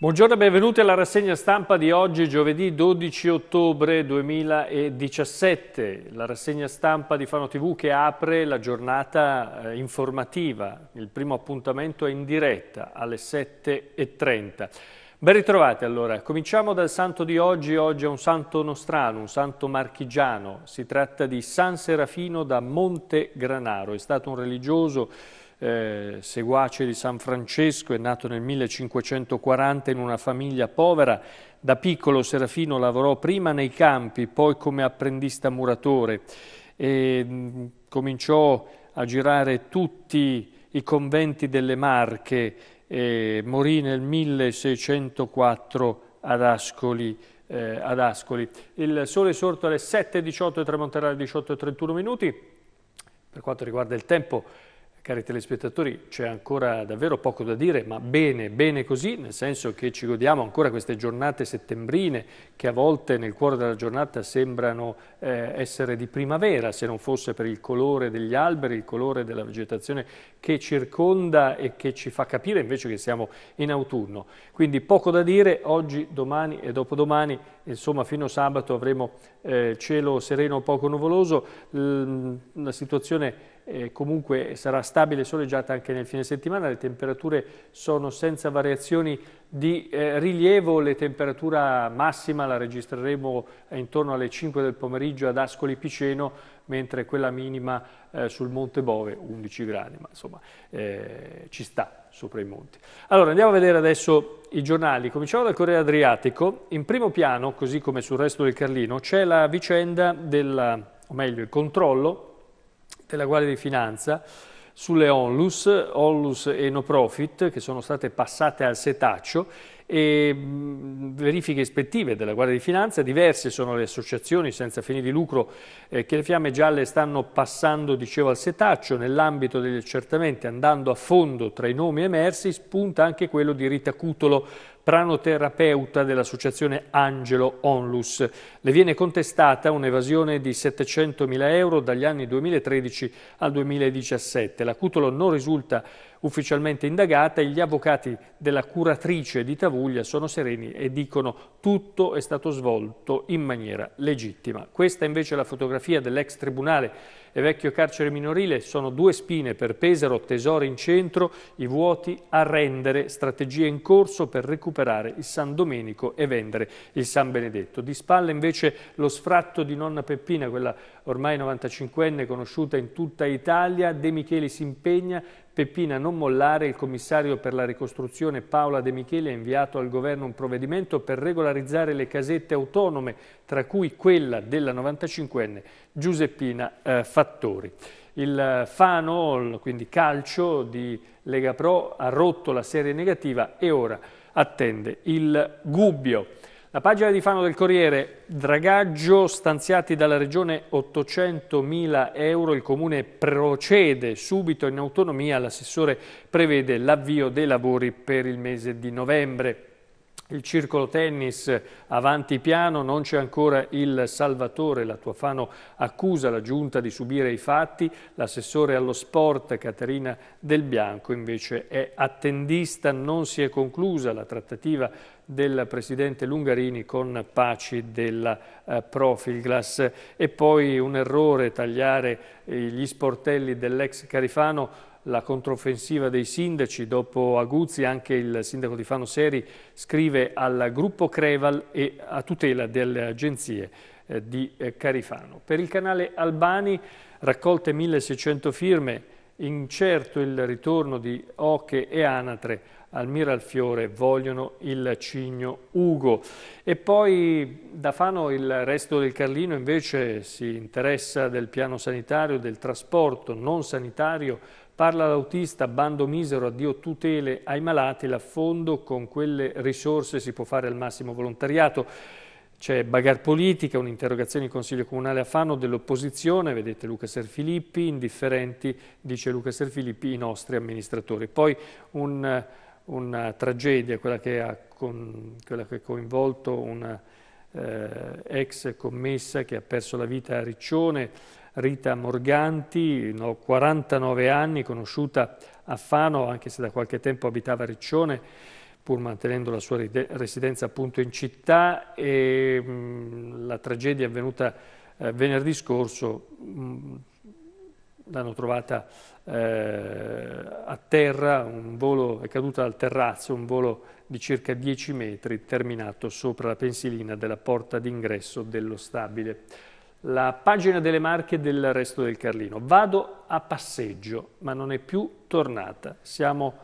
Buongiorno e benvenuti alla rassegna stampa di oggi, giovedì 12 ottobre 2017. La rassegna stampa di Fano TV che apre la giornata eh, informativa. Il primo appuntamento è in diretta alle 7.30. Ben ritrovati allora. Cominciamo dal santo di oggi. Oggi è un santo nostrano, un santo marchigiano. Si tratta di San Serafino da Monte Granaro. È stato un religioso eh, seguace di San Francesco, è nato nel 1540 in una famiglia povera. Da piccolo Serafino lavorò prima nei campi, poi come apprendista muratore e mh, mm, cominciò a girare tutti i conventi delle Marche e morì nel 1604 ad Ascoli. Eh, ad Ascoli. Il sole è sorto alle 7.18 e tramonterà alle 18.31 minuti. Per quanto riguarda il tempo, Cari telespettatori, c'è ancora davvero poco da dire, ma bene, bene così, nel senso che ci godiamo ancora queste giornate settembrine che a volte nel cuore della giornata sembrano eh, essere di primavera, se non fosse per il colore degli alberi, il colore della vegetazione che circonda e che ci fa capire invece che siamo in autunno. Quindi poco da dire, oggi, domani e dopodomani, insomma fino a sabato avremo eh, cielo sereno poco nuvoloso, la situazione eh, comunque sarà stabile e soleggiata anche nel fine settimana, le temperature sono senza variazioni di eh, rilievo, la temperatura massima la registreremo eh, intorno alle 5 del pomeriggio ad Ascoli Piceno, mentre quella minima eh, sul Monte Bove 11 gradi, ma insomma eh, ci sta sopra i monti. Allora andiamo a vedere adesso i giornali, cominciamo dal Corriere Adriatico, in primo piano, così come sul resto del Carlino, c'è la vicenda del, o meglio il controllo della Guardia di Finanza sulle onlus, onlus e no profit che sono state passate al setaccio e verifiche ispettive della Guardia di Finanza, diverse sono le associazioni senza fini di lucro eh, che le fiamme gialle stanno passando, dicevo, al setaccio nell'ambito degli accertamenti, andando a fondo tra i nomi emersi, spunta anche quello di Rita Cutolo, pranoterapeuta dell'associazione Angelo Onlus. Le viene contestata un'evasione di 700.000 euro dagli anni 2013 al 2017. La Cutolo non risulta ufficialmente indagata e gli avvocati della curatrice di Tavuglia sono sereni e dicono tutto è stato svolto in maniera legittima. Questa invece è la fotografia dell'ex tribunale e vecchio carcere minorile sono due spine per Pesaro, Tesori in centro, i vuoti a rendere, strategie in corso per recuperare il San Domenico e vendere il San Benedetto. Di spalla invece lo sfratto di nonna Peppina, quella ormai 95enne conosciuta in tutta Italia, De Micheli si impegna Peppina non mollare, il commissario per la ricostruzione Paola De Michele ha inviato al governo un provvedimento per regolarizzare le casette autonome, tra cui quella della 95enne Giuseppina eh, Fattori. Il eh, Fano, quindi calcio di Lega Pro, ha rotto la serie negativa e ora attende il Gubbio. La pagina di Fano del Corriere, dragaggio stanziati dalla regione 800.000 euro, il comune procede subito in autonomia, l'assessore prevede l'avvio dei lavori per il mese di novembre. Il circolo tennis avanti piano, non c'è ancora il salvatore, la Tuafano accusa la giunta di subire i fatti, l'assessore allo sport Caterina Del Bianco invece è attendista, non si è conclusa la trattativa del Presidente Lungarini con Paci della eh, Profilglass e poi un errore tagliare eh, gli sportelli dell'ex Carifano la controffensiva dei sindaci dopo Aguzzi, anche il sindaco di Fano Seri scrive al gruppo Creval e a tutela delle agenzie eh, di eh, Carifano. Per il canale Albani raccolte 1600 firme, incerto il ritorno di Oche e Anatre al Miralfiore vogliono il Cigno Ugo. E poi da Fano il resto del Carlino invece si interessa del piano sanitario, del trasporto non sanitario, parla l'autista, bando misero, addio tutele ai malati, l'affondo con quelle risorse si può fare al massimo volontariato. C'è bagar politica, un'interrogazione in Consiglio Comunale a Fano dell'opposizione, vedete Luca Serfilippi, indifferenti, dice Luca Serfilippi, i nostri amministratori. Poi un una tragedia, quella che ha, con, quella che coinvolto una eh, ex commessa che ha perso la vita a Riccione, Rita Morganti, no, 49 anni, conosciuta a Fano, anche se da qualche tempo abitava a Riccione, pur mantenendo la sua residenza appunto in città. E, mh, mm, la tragedia è avvenuta eh, venerdì scorso mh, mm, l'hanno trovata eh, a terra, un volo, è caduta dal terrazzo, un volo di circa 10 metri terminato sopra la pensilina della porta d'ingresso dello stabile. La pagina delle marche del resto del Carlino. Vado a passeggio, ma non è più tornata. Siamo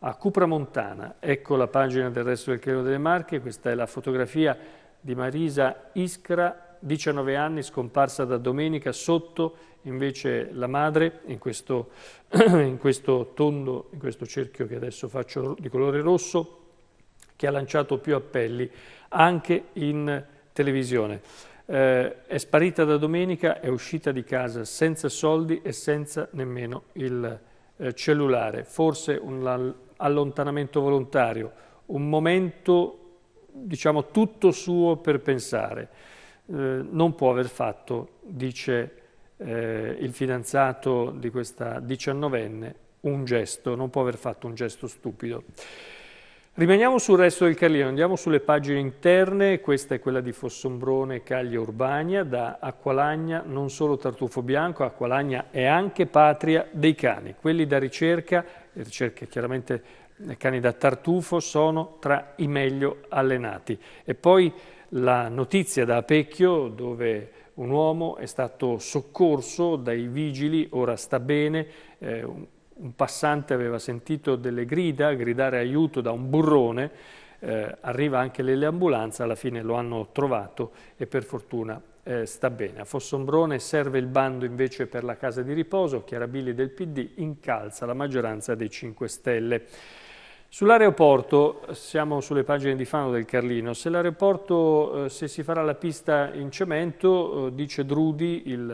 a Cupramontana. Ecco la pagina del resto del Carlino delle Marche. Questa è la fotografia di Marisa Iskra, 19 anni, scomparsa da domenica sotto Invece la madre, in questo, in questo tondo, in questo cerchio che adesso faccio di colore rosso, che ha lanciato più appelli anche in televisione. Eh, è sparita da domenica, è uscita di casa senza soldi e senza nemmeno il eh, cellulare. Forse un allontanamento volontario, un momento diciamo tutto suo per pensare. Eh, non può aver fatto, dice eh, il fidanzato di questa diciannovenne un gesto, non può aver fatto un gesto stupido. Rimaniamo sul resto del Carlino, andiamo sulle pagine interne, questa è quella di Fossombrone, Caglia Urbania, da Acqualagna, non solo tartufo bianco, Acqualagna è anche patria dei cani, quelli da ricerca, ricerche chiaramente eh, cani da tartufo, sono tra i meglio allenati. E poi la notizia da Apecchio, dove un uomo è stato soccorso dai vigili, ora sta bene, eh, un passante aveva sentito delle grida, gridare aiuto da un burrone, eh, arriva anche l'ambulanza, alla fine lo hanno trovato e per fortuna eh, sta bene. A Fossombrone serve il bando invece per la casa di riposo, Chiarabilli del PD incalza la maggioranza dei 5 Stelle. Sull'aeroporto, siamo sulle pagine di Fano del Carlino, se l'aeroporto, eh, se si farà la pista in cemento, eh, dice Drudi, il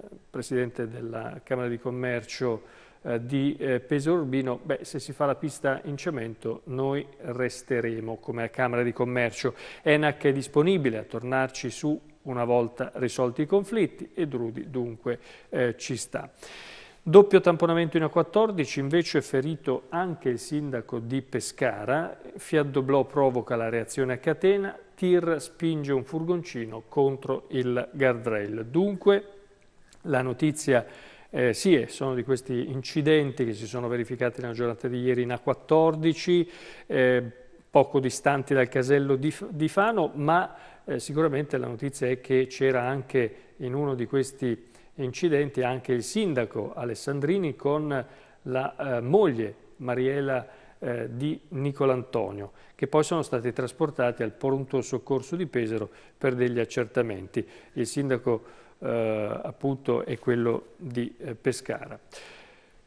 eh, presidente della Camera di Commercio di Peso Urbino, beh, se si fa la pista in cemento noi resteremo come Camera di Commercio. ENAC è disponibile a tornarci su una volta risolti i conflitti e Drudi dunque eh, ci sta. Doppio tamponamento in A14, invece è ferito anche il sindaco di Pescara, Fiaddoblò provoca la reazione a catena, Tir spinge un furgoncino contro il guardrail. Dunque la notizia eh, sì, sono di questi incidenti che si sono verificati nella giornata di ieri in A14, eh, poco distanti dal casello di, di Fano, ma eh, sicuramente la notizia è che c'era anche in uno di questi incidenti anche il sindaco Alessandrini con la eh, moglie Mariela eh, di Nicolantonio, che poi sono stati trasportati al pronto soccorso di Pesaro per degli accertamenti. Il sindaco eh, appunto è quello di eh, Pescara.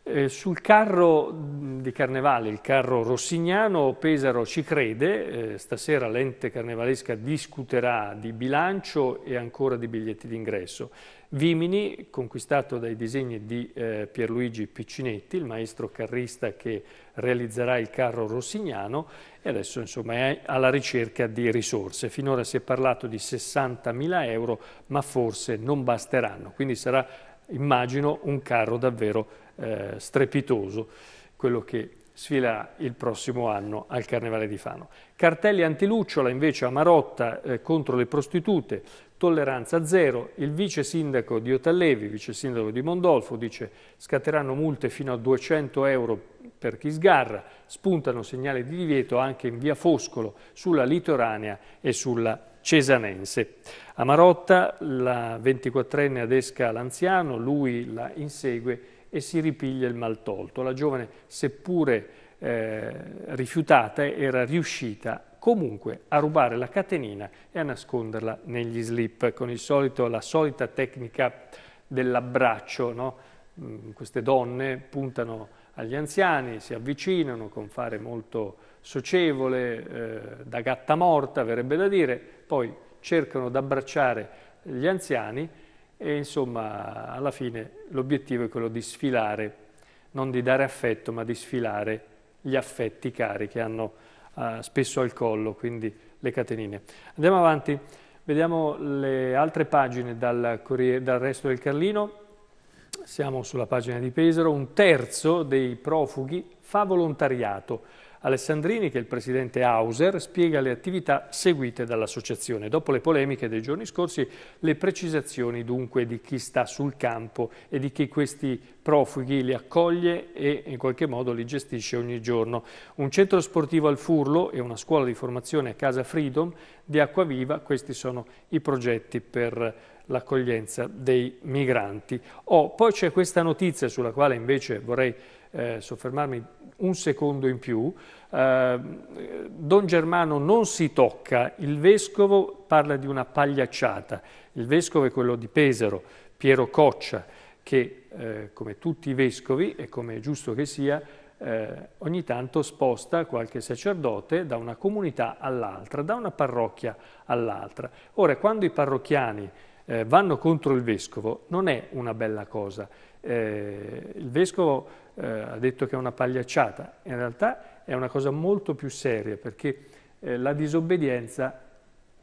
Eh, sul carro mm, di carnevale, il carro rossignano, Pesaro ci crede, eh, stasera l'ente carnevalesca discuterà di bilancio e ancora di biglietti d'ingresso. Vimini, conquistato dai disegni di eh, Pierluigi Piccinetti, il maestro carrista che realizzerà il carro rossignano e adesso insomma, è alla ricerca di risorse. Finora si è parlato di 60.000 euro, ma forse non basteranno, quindi sarà, immagino, un carro davvero rossignano eh, strepitoso, quello che sfilerà il prossimo anno al Carnevale di Fano. Cartelli antilucciola invece a Marotta eh, contro le prostitute, tolleranza zero. Il vice sindaco di Otallevi, vice sindaco di Mondolfo, dice scatteranno multe fino a 200 euro per chi sgarra, spuntano segnali di divieto anche in via Foscolo, sulla Litoranea e sulla Cesanense. A Marotta la 24enne adesca l'anziano, lui la insegue e si ripiglia il mal tolto. La giovane, seppure eh, rifiutata, era riuscita comunque a rubare la catenina e a nasconderla negli slip con solito, la solita tecnica dell'abbraccio. No? Mm, queste donne puntano agli anziani, si avvicinano con fare molto socievole, eh, da gatta morta verrebbe da dire, poi cercano di abbracciare gli anziani e insomma, alla fine l'obiettivo è quello di sfilare, non di dare affetto, ma di sfilare gli affetti cari che hanno eh, spesso al collo, quindi le catenine. Andiamo avanti, vediamo le altre pagine dal, dal resto del Carlino. Siamo sulla pagina di Pesaro, un terzo dei profughi fa volontariato. Alessandrini, che è il presidente Hauser, spiega le attività seguite dall'associazione. Dopo le polemiche dei giorni scorsi, le precisazioni dunque di chi sta sul campo e di chi questi profughi li accoglie e in qualche modo li gestisce ogni giorno. Un centro sportivo al Furlo e una scuola di formazione a Casa Freedom di Acquaviva, questi sono i progetti per l'accoglienza dei migranti. Oh, poi c'è questa notizia sulla quale invece vorrei eh, soffermarmi un secondo in più. Eh, Don Germano non si tocca, il vescovo parla di una pagliacciata, il vescovo è quello di Pesaro, Piero Coccia, che eh, come tutti i vescovi e come è giusto che sia, eh, ogni tanto sposta qualche sacerdote da una comunità all'altra, da una parrocchia all'altra. Ora, quando i parrocchiani eh, vanno contro il vescovo, non è una bella cosa. Eh, il vescovo eh, ha detto che è una pagliacciata, in realtà è una cosa molto più seria perché eh, la disobbedienza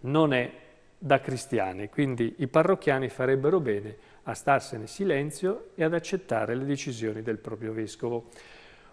non è da cristiani, quindi i parrocchiani farebbero bene a starsene silenzio e ad accettare le decisioni del proprio vescovo.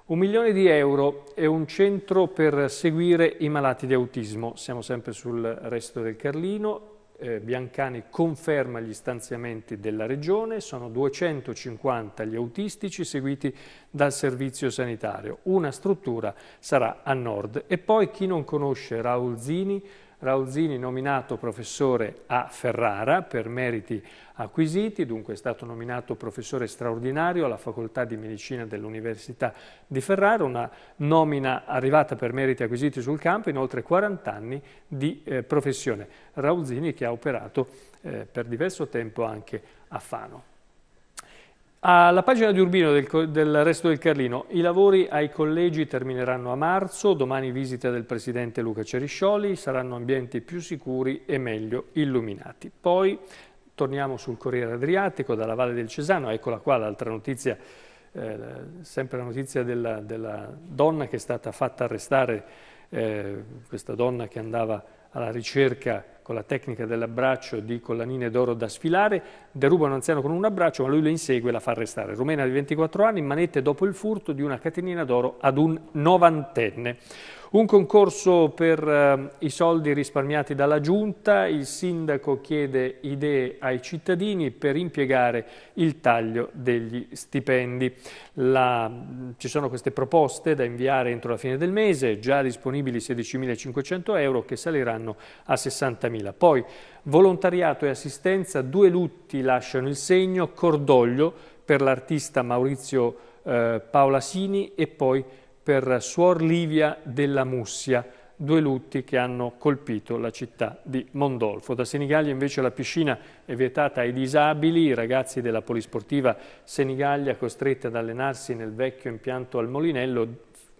Un milione di euro è un centro per seguire i malati di autismo, siamo sempre sul resto del Carlino, eh, Biancani conferma gli stanziamenti della Regione, sono 250 gli autistici seguiti dal servizio sanitario. Una struttura sarà a nord. E poi chi non conosce Raul Zini, Rauzini nominato professore a Ferrara per meriti acquisiti, dunque è stato nominato professore straordinario alla facoltà di medicina dell'Università di Ferrara, una nomina arrivata per meriti acquisiti sul campo in oltre 40 anni di eh, professione. Rauzini che ha operato eh, per diverso tempo anche a Fano. Alla pagina di Urbino del, del, resto del Carlino, i lavori ai collegi termineranno a marzo, domani visita del presidente Luca Ceriscioli, saranno ambienti più sicuri e meglio illuminati. Poi torniamo sul Corriere Adriatico, dalla Valle del Cesano, eccola qua l'altra notizia, eh, sempre la notizia della, della, donna che è stata fatta arrestare, eh, questa donna che andava alla ricerca con la tecnica dell'abbraccio di collanine d'oro da sfilare, deruba un anziano con un abbraccio ma lui lo insegue e la fa arrestare. Rumena di 24 anni, manette dopo il furto di una catenina d'oro ad un novantenne. Un concorso per eh, i soldi risparmiati dalla Giunta, il sindaco chiede idee ai cittadini per impiegare il taglio degli stipendi. La, mm, ci sono queste proposte da inviare entro la fine del mese, già disponibili 16.500 euro che saliranno a 60.000. Poi volontariato e assistenza, due lutti lasciano il segno, cordoglio per l'artista Maurizio eh, Paolasini e poi per Suor Livia della Mussia, due lutti che hanno colpito la città di Mondolfo. Da Senigallia invece la piscina è vietata ai disabili, i ragazzi della polisportiva Senigallia costretti ad allenarsi nel vecchio impianto al Molinello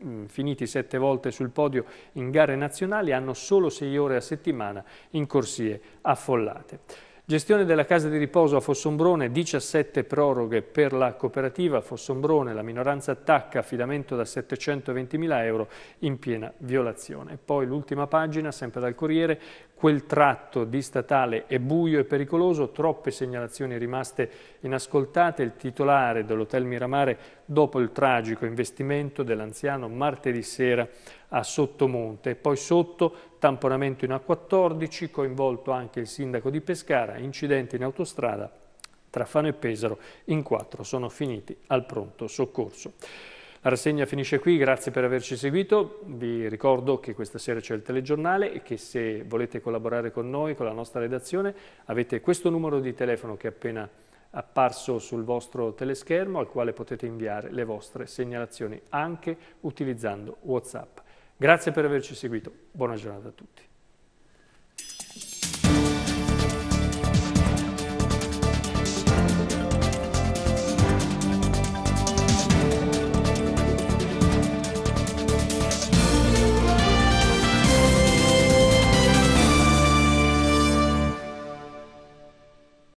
mm, finiti sette volte sul podio in gare nazionali hanno solo sei ore a settimana in corsie affollate. Gestione della casa di riposo a Fossombrone, 17 proroghe per la cooperativa Fossombrone, la minoranza attacca affidamento da 720.000 euro in piena violazione. Poi l'ultima pagina, sempre dal Corriere, quel tratto di statale è buio e pericoloso, troppe segnalazioni rimaste inascoltate. Il titolare dell'Hotel Miramare, dopo il tragico investimento dell'anziano martedì sera a Sottomonte. E poi sotto, tamponamento in A14, coinvolto anche il sindaco di Pescara, incidente in autostrada tra Fano e Pesaro, in quattro sono finiti al pronto soccorso. La rassegna finisce qui, grazie per averci seguito, vi ricordo che questa sera c'è il telegiornale e che se volete collaborare con noi, con la nostra redazione, avete questo numero di telefono che è appena apparso sul vostro teleschermo al quale potete inviare le vostre segnalazioni anche utilizzando Whatsapp. Grazie per averci seguito, buona giornata a tutti.